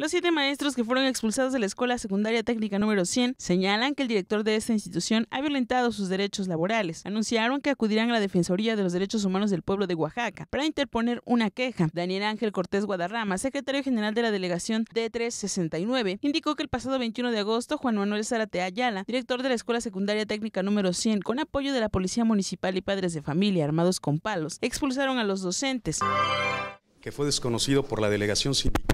Los siete maestros que fueron expulsados de la Escuela Secundaria Técnica número 100 señalan que el director de esta institución ha violentado sus derechos laborales. Anunciaron que acudirán a la Defensoría de los Derechos Humanos del Pueblo de Oaxaca para interponer una queja. Daniel Ángel Cortés Guadarrama, secretario general de la delegación D369, indicó que el pasado 21 de agosto Juan Manuel Zárate Ayala, director de la Escuela Secundaria Técnica número 100, con apoyo de la Policía Municipal y padres de familia armados con palos, expulsaron a los docentes que fue desconocido por la delegación sindical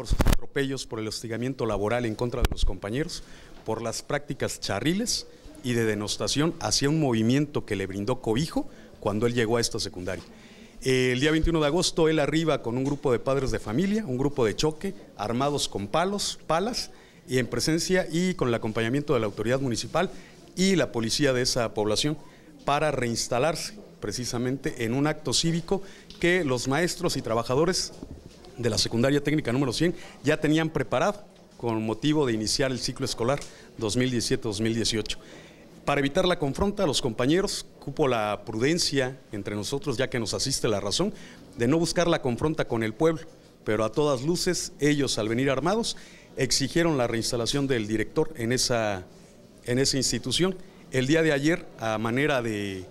por sus atropellos, por el hostigamiento laboral en contra de los compañeros, por las prácticas charriles y de denostación hacia un movimiento que le brindó cobijo cuando él llegó a esta secundaria. El día 21 de agosto él arriba con un grupo de padres de familia, un grupo de choque, armados con palos, palas, y en presencia y con el acompañamiento de la autoridad municipal y la policía de esa población para reinstalarse precisamente en un acto cívico que los maestros y trabajadores de la secundaria técnica número 100 ya tenían preparado con motivo de iniciar el ciclo escolar 2017-2018. Para evitar la confronta los compañeros, cupo la prudencia entre nosotros, ya que nos asiste la razón, de no buscar la confronta con el pueblo, pero a todas luces ellos al venir armados exigieron la reinstalación del director en esa, en esa institución. El día de ayer, a manera de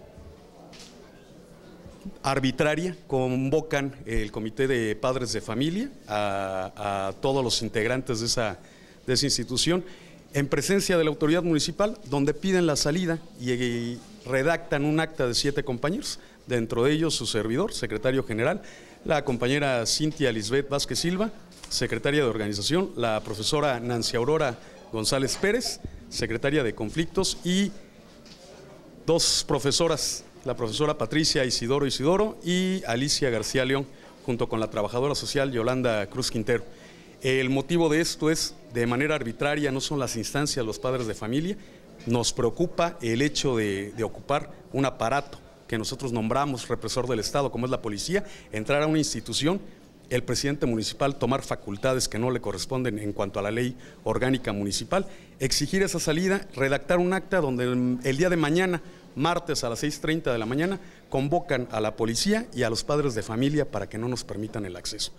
arbitraria convocan el Comité de Padres de Familia a, todos los integrantes de esa, de esa, institución en presencia de la autoridad municipal, donde piden la salida y, redactan un acta de siete compañeros, dentro de ellos su servidor, secretario general, la compañera Cintia Lisbeth Vázquez Silva, secretaria de organización, la profesora Nancy Aurora González Pérez, secretaria de conflictos y dos profesoras la profesora Patricia Isidoro Isidoro y Alicia García León, junto con la trabajadora social Yolanda Cruz Quintero. El motivo de esto es, de manera arbitraria, no son las instancias los padres de familia, nos preocupa el hecho de, ocupar un aparato que nosotros nombramos represor del Estado, como es la policía, entrar a una institución, el presidente municipal tomar facultades que no le corresponden en cuanto a la ley orgánica municipal, exigir esa salida, redactar un acta donde mm, el día de mañana martes a las 6.30 de la mañana, convocan a la policía y a los padres de familia para que no nos permitan el acceso.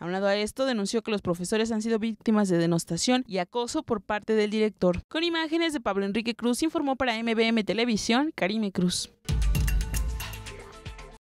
lado a esto, denunció que los profesores han sido víctimas de denostación y acoso por parte del director. Con imágenes de Pablo Enrique Cruz, informó para MBM Televisión Karime Cruz.